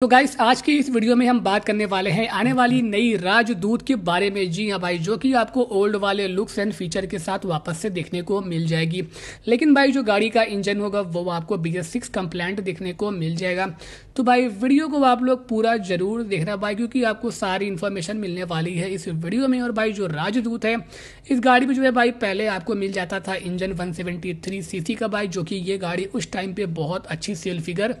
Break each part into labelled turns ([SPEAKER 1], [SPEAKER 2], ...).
[SPEAKER 1] तो गाइस आज की इस वीडियो में हम बात करने वाले हैं आने वाली नई राजदूत के बारे में जी हाँ भाई जो कि आपको ओल्ड वाले लुक्स एंड फीचर के साथ वापस से देखने को मिल जाएगी लेकिन भाई जो गाड़ी का इंजन होगा वो आपको बी एस सिक्स कंप्लेंट देखने को मिल जाएगा तो भाई वीडियो को आप लोग पूरा जरूर देखना भाई क्योंकि आपको सारी इन्फॉर्मेशन मिलने वाली है इस वीडियो में और भाई जो राजदूत है इस गाड़ी में जो है भाई पहले आपको मिल जाता था इंजन वन सीसी का भाई जो कि ये गाड़ी उस टाइम पर बहुत अच्छी सेल फिगर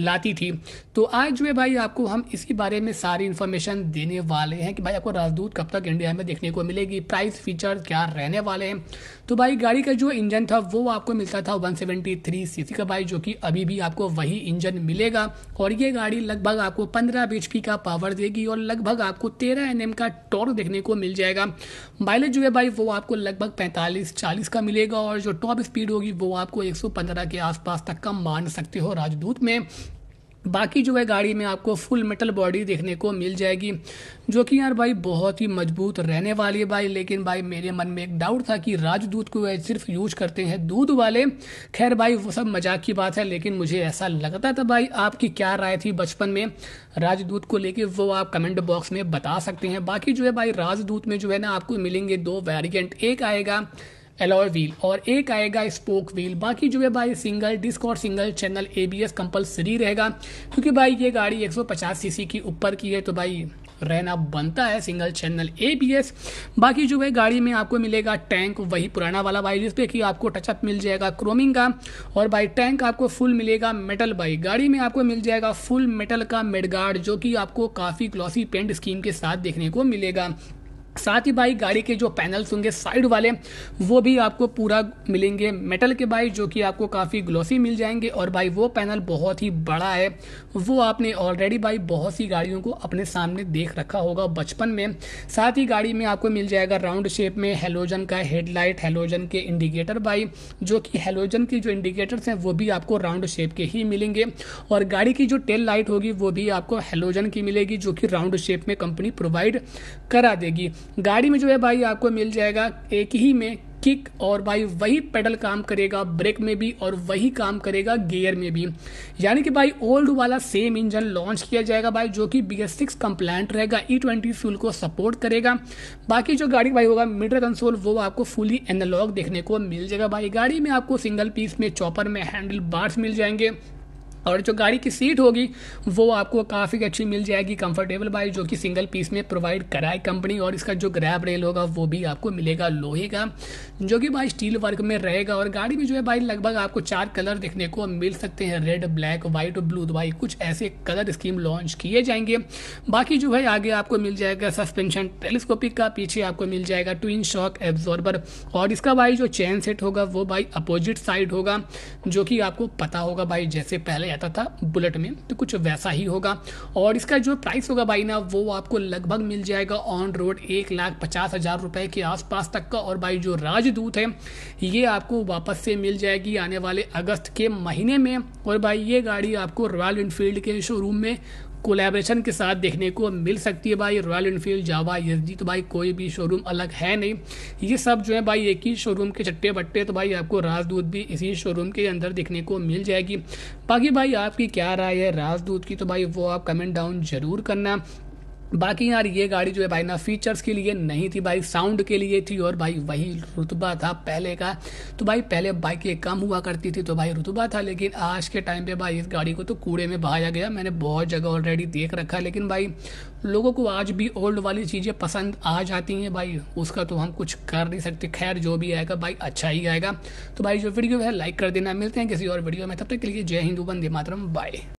[SPEAKER 1] लाती थी तो आज जो है भाई आपको हम इसी बारे में सारी इन्फॉर्मेशन देने वाले हैं कि भाई आपको राजदूत कब तक इंडिया में देखने को मिलेगी प्राइस फीचर क्या रहने वाले हैं तो भाई गाड़ी का जो इंजन था वो आपको मिलता था वन सेवेंटी का भाई जो कि अभी भी आपको वही इंजन मिलेगा और ये गाड़ी लगभग आपको पंद्रह बीच का पावर देगी और लगभग आपको तेरह एन का टॉर्क देखने को मिल जाएगा माइलेज जो है भाई वो आपको लगभग पैंतालीस चालीस का मिलेगा और जो टॉप स्पीड होगी वो आपको एक के आसपास तक का मान सकते हो राजदूत में बाकी जो है गाड़ी में आपको फुल मेटल बॉडी देखने को मिल जाएगी जो कि यार भाई बहुत ही मजबूत रहने वाली है भाई लेकिन भाई मेरे मन में एक डाउट था कि राजदूत को सिर्फ यूज करते हैं दूध वाले खैर भाई वो सब मजाक की बात है लेकिन मुझे ऐसा लगता था भाई आपकी क्या राय थी बचपन में राजदूत को लेके वो आप कमेंट बॉक्स में बता सकते हैं बाकी जो है भाई राजदूत में जो है ना आपको मिलेंगे दो वेरियंट एक आएगा एलॉय व्हील और एक आएगा स्पोक व्हील बाकी जो है भाई सिंगल डिस्क और single channel A B S compulsory रहेगा क्योंकि भाई ये गाड़ी 150 सीसी की ऊपर की है तो भाई रहना बनता है single channel A B S बाकी जो है गाड़ी में आपको मिलेगा टैंक वही पुराना वाला भाई जिसपे कि आपको टचअप मिल जाएगा क्रोमिंग का और भाई टैंक आपको फुल मिलेगा मेटल भाई गाड़ी में आपको मिल जाएगा फुल मेटल का मेडगार्ड जो कि आपको काफ़ी ग्लॉसी पेंट स्कीम के साथ देखने को मिलेगा साथ ही भाई गाड़ी के जो पैनल्स होंगे साइड वाले वो भी आपको पूरा मिलेंगे मेटल के भाई जो कि आपको काफ़ी ग्लोसी मिल जाएंगे और भाई वो पैनल बहुत ही बड़ा है वो आपने ऑलरेडी भाई बहुत सी गाड़ियों को अपने सामने देख रखा होगा बचपन में साथ ही गाड़ी में आपको मिल जाएगा राउंड शेप में हेलोजन का हेडलाइट हेलोजन के इंडिकेटर भाई जो कि हेलोजन के जो इंडिकेटर्स हैं वो भी आपको राउंड शेप के ही मिलेंगे और गाड़ी की जो टेल लाइट होगी वो भी आपको हेलोजन की मिलेगी जो कि राउंड शेप में कंपनी प्रोवाइड करा देगी गाड़ी में जो है भाई आपको मिल जाएगा एक ही में किक और भाई वही पेडल काम करेगा ब्रेक में भी और वही काम करेगा गियर में भी यानी कि भाई ओल्ड वाला सेम इंजन लॉन्च किया जाएगा भाई जो कि बी एस सिक्स कंप्लेंट रहेगा ई ट्वेंटी फ्यूल को सपोर्ट करेगा बाकी जो गाड़ी भाई होगा मीटर कंसोल वो आपको फुली एनालॉग देखने को मिल जाएगा भाई गाड़ी में आपको सिंगल पीस में चॉपर में हैंडल बार्स मिल जाएंगे और जो गाड़ी की सीट होगी वो आपको काफ़ी अच्छी मिल जाएगी कंफर्टेबल बाइक जो कि सिंगल पीस में प्रोवाइड कराए कंपनी और इसका जो ग्रैप रेल होगा वो भी आपको मिलेगा लोहे का जो कि भाई स्टील वर्क में रहेगा और गाड़ी में जो है भाई लगभग आपको चार कलर देखने को मिल सकते हैं रेड ब्लैक वाइट और ब्लू भाई कुछ ऐसे कलर स्कीम लॉन्च किए जाएंगे बाकी जो है आगे आपको मिल जाएगा सस्पेंशन टेलीस्कोपिक का पीछे आपको मिल जाएगा ट्विन शॉक एब्जॉर्बर और इसका भाई जो चैन सेट होगा वो भाई अपोजिट साइड होगा जो कि आपको पता होगा भाई जैसे पहले रहता था बुलेट में तो कुछ वैसा ही होगा और इसका जो प्राइस होगा भाई ना वो आपको लगभग मिल जाएगा ऑन रोड एक लाख पचास हज़ार रुपये के आसपास तक का और भाई जो राजदूत है ये आपको वापस से मिल जाएगी आने वाले अगस्त के महीने में और भाई ये गाड़ी आपको रॉयल इनफील्ड के शोरूम में कोलेब्रेशन के साथ देखने को मिल सकती है भाई रॉयल इनफील्ड जावा एस तो भाई कोई भी शोरूम अलग है नहीं ये सब जो है भाई एक ही शोरूम के चट्टे बट्टे तो भाई आपको राजदूत भी इसी शोरूम के अंदर देखने को मिल जाएगी बाकी भाई आपकी क्या राय है राजदूत की तो भाई वो आप कमेंट डाउन ज़रूर करना बाकी यार ये गाड़ी जो है भाई ना फीचर्स के लिए नहीं थी भाई साउंड के लिए थी और भाई वही रुतबा था पहले का तो भाई पहले बाइक ये कम हुआ करती थी तो भाई रुतबा था लेकिन आज के टाइम पे भाई इस गाड़ी को तो कूड़े में बहाया गया मैंने बहुत जगह ऑलरेडी देख रखा है लेकिन भाई लोगों को आज भी ओल्ड वाली चीज़ें पसंद आ जाती हैं भाई उसका तो हम कुछ कर नहीं सकते खैर जो भी आएगा भाई अच्छा ही आएगा तो भाई जो वीडियो है लाइक कर देना मिलते हैं किसी और वीडियो में तब तक के लिए जय हिंदू बंदे मातरम बाय